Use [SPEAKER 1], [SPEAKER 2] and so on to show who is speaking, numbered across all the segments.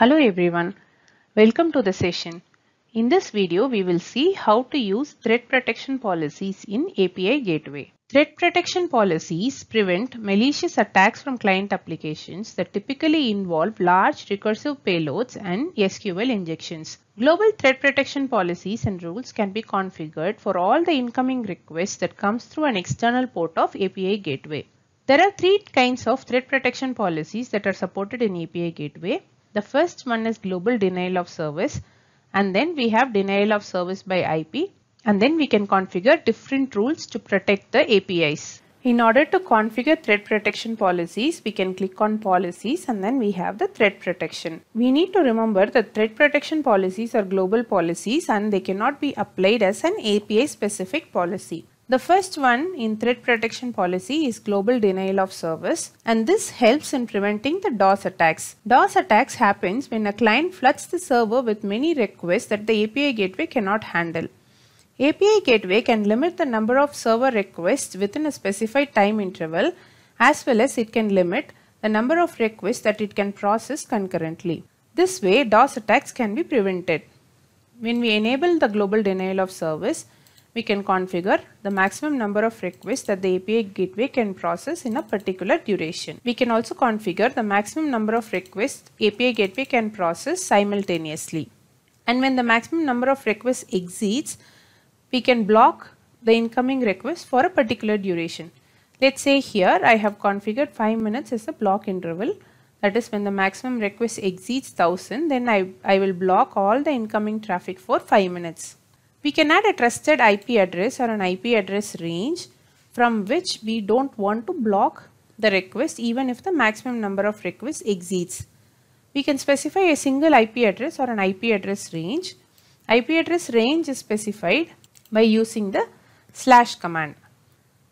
[SPEAKER 1] Hello everyone. Welcome to the session. In this video, we will see how to use threat protection policies in API Gateway. Threat protection policies prevent malicious attacks from client applications that typically involve large recursive payloads and SQL injections. Global threat protection policies and rules can be configured for all the incoming requests that comes through an external port of API Gateway. There are three kinds of threat protection policies that are supported in API Gateway the first one is global denial of service and then we have denial of service by IP and then we can configure different rules to protect the APIs. In order to configure threat protection policies, we can click on policies and then we have the threat protection. We need to remember that threat protection policies are global policies and they cannot be applied as an API specific policy. The first one in threat protection policy is global denial of service and this helps in preventing the DOS attacks. DOS attacks happens when a client floods the server with many requests that the API gateway cannot handle. API gateway can limit the number of server requests within a specified time interval as well as it can limit the number of requests that it can process concurrently. This way DOS attacks can be prevented. When we enable the global denial of service, we can configure the maximum number of requests that the API gateway can process in a particular duration. We can also configure the maximum number of requests API gateway can process simultaneously. And when the maximum number of requests exceeds, we can block the incoming request for a particular duration. Let's say here I have configured 5 minutes as a block interval. That is when the maximum request exceeds 1000 then I, I will block all the incoming traffic for 5 minutes. We can add a trusted IP address or an IP address range from which we don't want to block the request even if the maximum number of requests exceeds. We can specify a single IP address or an IP address range. IP address range is specified by using the slash command.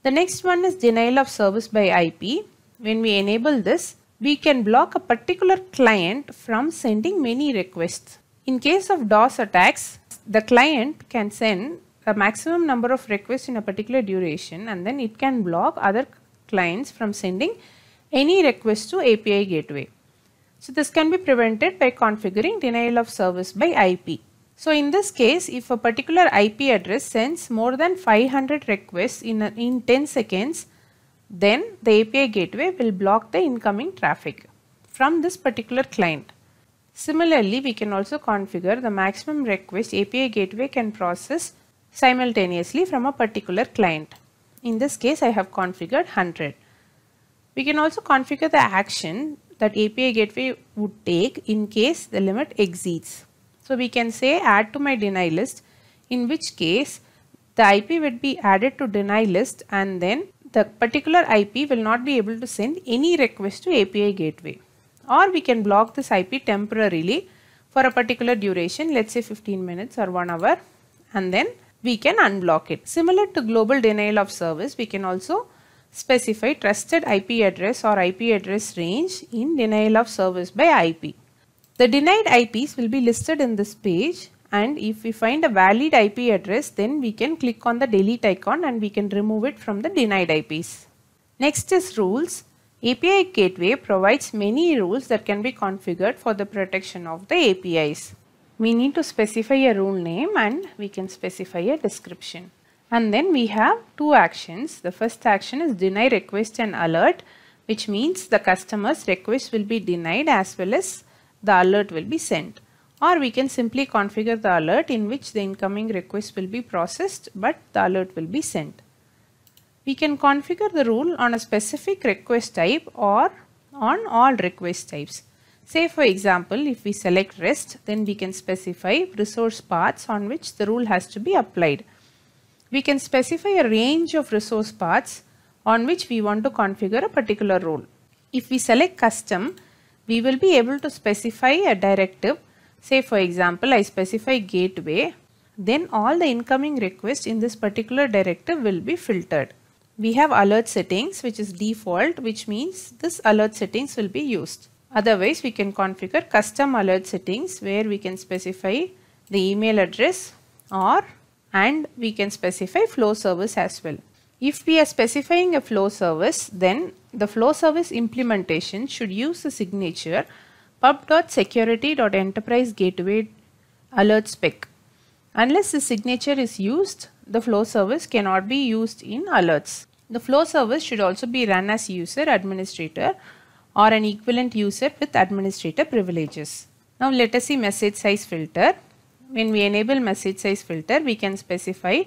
[SPEAKER 1] The next one is denial of service by IP. When we enable this, we can block a particular client from sending many requests. In case of DOS attacks, the client can send a maximum number of requests in a particular duration and then it can block other clients from sending any request to API gateway. So this can be prevented by configuring denial of service by IP. So in this case, if a particular IP address sends more than 500 requests in, a, in 10 seconds, then the API gateway will block the incoming traffic from this particular client. Similarly, we can also configure the maximum request API gateway can process simultaneously from a particular client. In this case, I have configured 100. We can also configure the action that API gateway would take in case the limit exceeds. So we can say add to my deny list in which case the IP would be added to deny list and then the particular IP will not be able to send any request to API gateway or we can block this IP temporarily for a particular duration let's say 15 minutes or 1 hour and then we can unblock it. Similar to global denial of service we can also specify trusted IP address or IP address range in denial of service by IP. The denied IPs will be listed in this page and if we find a valid IP address then we can click on the delete icon and we can remove it from the denied IPs. Next is rules. API Gateway provides many rules that can be configured for the protection of the APIs. We need to specify a rule name and we can specify a description. And then we have two actions. The first action is deny request and alert which means the customer's request will be denied as well as the alert will be sent. Or we can simply configure the alert in which the incoming request will be processed but the alert will be sent. We can configure the rule on a specific request type or on all request types. Say for example, if we select REST, then we can specify resource paths on which the rule has to be applied. We can specify a range of resource paths on which we want to configure a particular rule. If we select custom, we will be able to specify a directive. Say for example, I specify gateway, then all the incoming requests in this particular directive will be filtered we have alert settings which is default which means this alert settings will be used. Otherwise we can configure custom alert settings where we can specify the email address or and we can specify flow service as well. If we are specifying a flow service then the flow service implementation should use the signature pub.security.enterprise gateway alert spec Unless the signature is used, the flow service cannot be used in alerts. The flow service should also be run as user administrator or an equivalent user with administrator privileges. Now let us see message size filter. When we enable message size filter, we can specify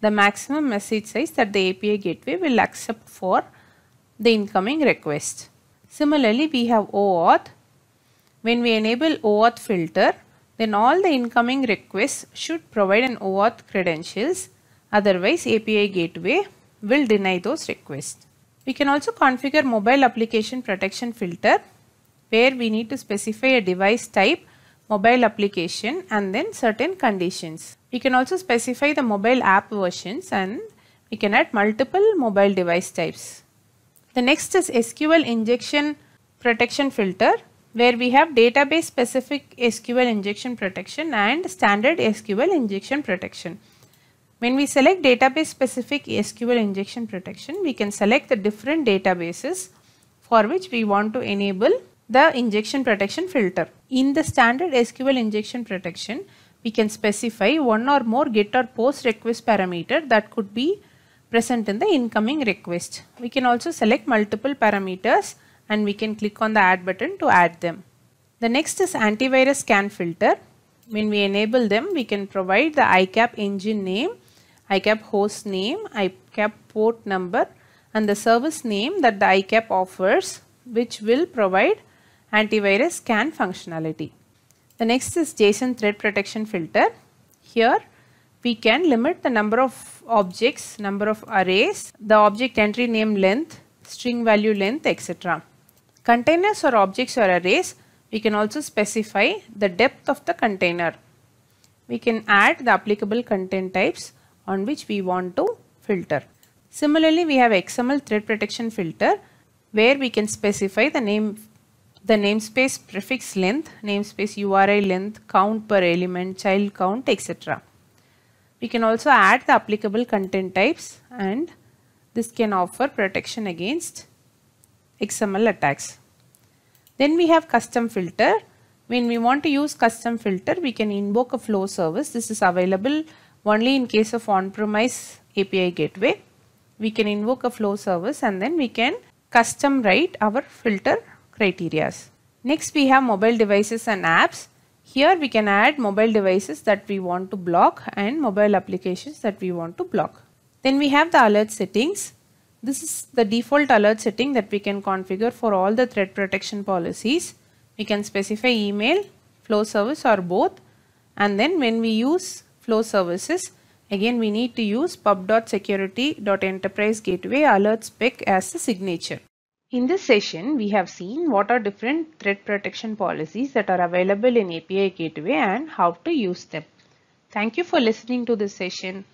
[SPEAKER 1] the maximum message size that the API gateway will accept for the incoming request. Similarly, we have OAuth. When we enable OAuth filter, then all the incoming requests should provide an OAuth credentials otherwise API gateway will deny those requests. We can also configure mobile application protection filter where we need to specify a device type, mobile application and then certain conditions. We can also specify the mobile app versions and we can add multiple mobile device types. The next is SQL injection protection filter where we have database specific SQL injection protection and standard SQL injection protection. When we select database specific SQL injection protection, we can select the different databases for which we want to enable the injection protection filter. In the standard SQL injection protection, we can specify one or more get or post request parameter that could be present in the incoming request. We can also select multiple parameters and we can click on the add button to add them. The next is antivirus scan filter. When we enable them, we can provide the ICAP engine name, ICAP host name, ICAP port number and the service name that the ICAP offers which will provide antivirus scan functionality. The next is JSON thread protection filter. Here we can limit the number of objects, number of arrays, the object entry name length, string value length, etc. Containers or objects or arrays, we can also specify the depth of the container. We can add the applicable content types on which we want to filter. Similarly, we have XML thread protection filter where we can specify the name the namespace prefix length, namespace URI length, count per element, child count, etc. We can also add the applicable content types and this can offer protection against XML attacks. Then we have custom filter. When we want to use custom filter, we can invoke a flow service. This is available only in case of on-premise API gateway. We can invoke a flow service and then we can custom write our filter criterias. Next we have mobile devices and apps. Here we can add mobile devices that we want to block and mobile applications that we want to block. Then we have the alert settings. This is the default alert setting that we can configure for all the threat protection policies. We can specify email, flow service or both and then when we use flow services again we need to use pub.security.enterprise gateway alert spec as the signature. In this session we have seen what are different threat protection policies that are available in API gateway and how to use them. Thank you for listening to this session.